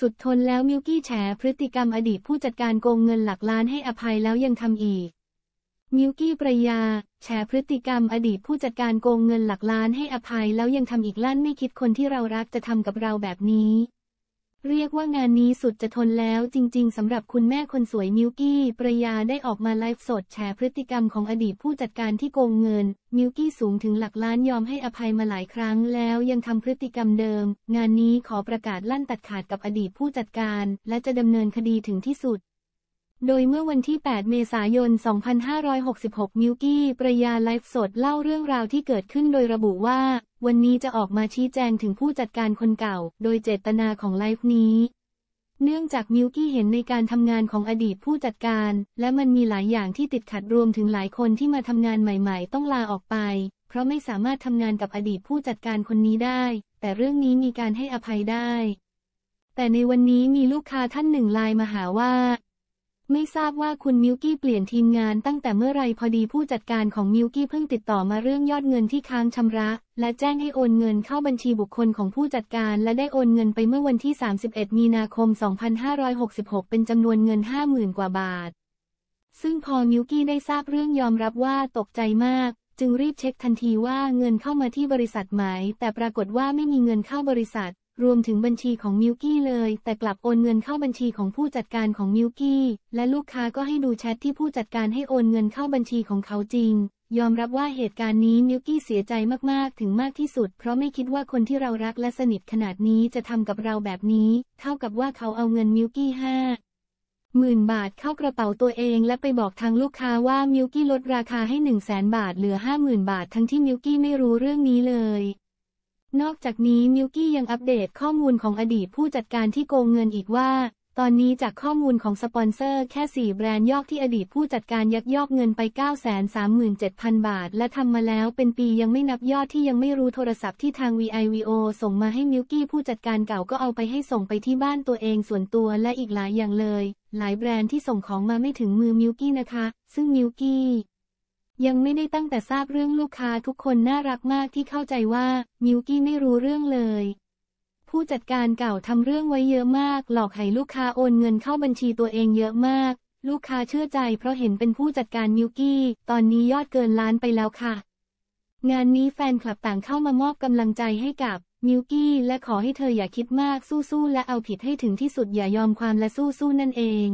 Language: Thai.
สุดทนแล้วมิวกี้แฉพฤติกรรมอดีตผู้จัดการโกงเงินหลักล้านให้อภัยแล้วยังทำอีก มิวกี้ประยาแฉพฤติกรรมอดีตผู้จัดการโกงเงินหลักล้านให้อภัย แล้วยังทำอีกลั่นไม่คิดคนที่เรารักจะทำกับเราแบบนี้เรียกว่างานนี้สุดจะทนแล้ว จริง ๆสำหรับคุณแม่คนสวยมิวกี้ ประยาได้ออกมาไลฟ์สดแชร์พฤติกรรมของอดีตผู้จัดการที่โกงเงิน มิวกี้สูงถึงหลักล้านยอมให้อภัยมาหลายครั้ง แล้วยังทำพฤติกรรมเดิม งานนี้ขอประกาศลั่นตัดขาดกับอดีตผู้จัดการ และจะดำเนินคดีถึงที่สุดโดยเมื่อวันที่ 8 เมษายน 2566 มิวกี้ ประยาไลฟ์สด เล่าเรื่องราวที่เกิดขึ้นโดยระบุว่า วันนี้จะออกมาชี้แจงถึงผู้จัดการคนเก่า โดยเจตนาของไลฟ์นี้ เนื่องจากมิวกี้เห็นในการทำงานของอดีตผู้จัดการและมันมีหลายอย่างที่ติดขัดรวมถึงหลายคนที่มาทำงานใหม่ๆ ต้องลาออกไป เพราะไม่สามารถทำงานกับอดีตผู้จัดการคนนี้ได้ แต่เรื่องนี้มีการให้อภัยได้ แต่ในวันนี้มีลูกค้าท่านหนึ่งไลน์มาหาว่าไม่ทราบว่าคุณมิวกี้เปลี่ยนทีมงานตั้งแต่เมื่อไรพอดีผู้จัดการของมิวกี้เพิ่งติดต่อมาเรื่องยอดเงินที่ค้างชำระและแจ้งให้ โอนเงินเข้าบัญชีบุคคลของผู้จัดการ และได้โอนเงินไปเมื่อวันที่ 31 มีนาคม 2566 เป็นจำนวนเงิน 50,000 กว่าบาทซึ่งพอมิวกี้ได้ทราบเรื่องยอมรับว่าตกใจมาก จึงรีบเช็คทันทีว่าเงินเข้ามาที่บริษัทไหม แต่ปรากฏว่าไม่มีเงินเข้าบริษัทรวมถึงบัญชีของมิวกี้เลยแต่กลับโอนเงินเข้าบัญชีของผู้จัดการของมิวกี้และลูกค้าก็ให้ดูแชทที่ผู้จัดการให้โอนเงินเข้าบัญชีของเขาจริง ยอมรับว่าเหตุการณ์นี้มิวกี้เสียใจมาก ๆ ถึงมากที่สุด เพราะไม่คิดว่าคนที่เรารักและสนิทขนาดนี้จะทำกับเราแบบนี้เท่ากับว่าเขาเอาเงินมิวกี้ห้าหมื่นบาทเข้ากระเป๋าตัวเองและไปบอกทางลูกค้าว่ามิวกี้ลดราคาให้หนึ่งแสนบาทเหลือห้าหมื่นบาททั้งที่มิวกี้ไม่รู้เรื่องนี้เลยนอกจากนี้มิวกี้ยังอัปเดตข้อมูลของอดีตผู้จัดการที่โกงเงินอีกว่า ตอนนี้จากข้อมูลของสปอนเซอร์แค่ 4 แบรนด์ยอกที่อดีตผู้จัดการยักยอกเงินไป 937,000 บาท และทำมาแล้วเป็นปียังไม่นับยอดที่ยังไม่รู้โทรศัพท์ที่ทาง VIVO ส่งมาให้มิวกี้ผู้จัดการเก่าก็เอาไปให้ส่งไปที่บ้านตัวเองส่วนตัวและอีกหลายอย่างเลย หลายแบรนด์ที่ส่งของมาไม่ถึงมือมิวกี้นะคะซึ่งมิวกี้ยังไม่ได้ตั้งแต่ทราบเรื่องลูกค้าทุกคนน่ารักมากที่เข้าใจว่ามิวกี้ไม่รู้เรื่องเลย ผู้จัดการเก่าทำเรื่องไว้เยอะมาก หลอกให้ลูกค้าโอนเงินเข้าบัญชีตัวเองเยอะมาก ลูกค้าเชื่อใจเพราะเห็นเป็นผู้จัดการมิวกี้ตอนนี้ยอดเกินล้านไปแล้วค่ะ งานนี้แฟนคลับต่างเข้ามามอบกำลังใจให้กับมิวกี้ และขอให้เธออย่าคิดมากสู้ๆและเอาผิดให้ถึงที่สุดอย่ายอมความและสู้ๆนั่นเอง